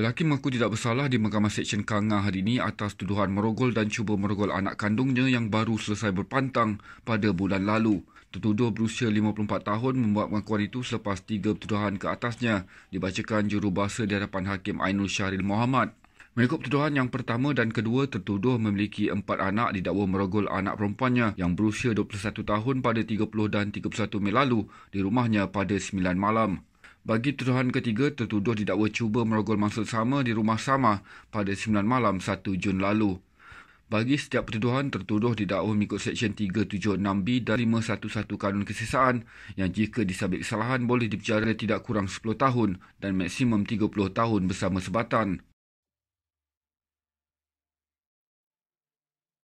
Lelaki mengaku tidak bersalah di Mahkamah Seksyen Kangah hari ini atas tuduhan merogol dan cuba merogol anak kandungnya yang baru selesai berpantang pada bulan lalu. Tertuduh berusia 54 tahun membuat pengakuan itu selepas tiga tuduhan ke atasnya dibacakan jurubahasa di hadapan Hakim Ainul Syahril Mohamad. Mengikut tuduhan yang pertama dan kedua, tertuduh memiliki empat anak didakwa merogol anak perempuannya yang berusia 21 tahun pada 30 dan 31 Mei lalu di rumahnya pada 9 malam. Bagi tuduhan ketiga, tertuduh didakwa cuba merogol mangsa sama di rumah sama pada 9 malam 1 Jun lalu. Bagi setiap pertuduhan, tertuduh didakwa mengikut Seksyen 376B dan 511 Kanun Kesesaan yang jika disabit kesalahan boleh dipenjara tidak kurang 10 tahun dan maksimum 30 tahun bersama sebatan.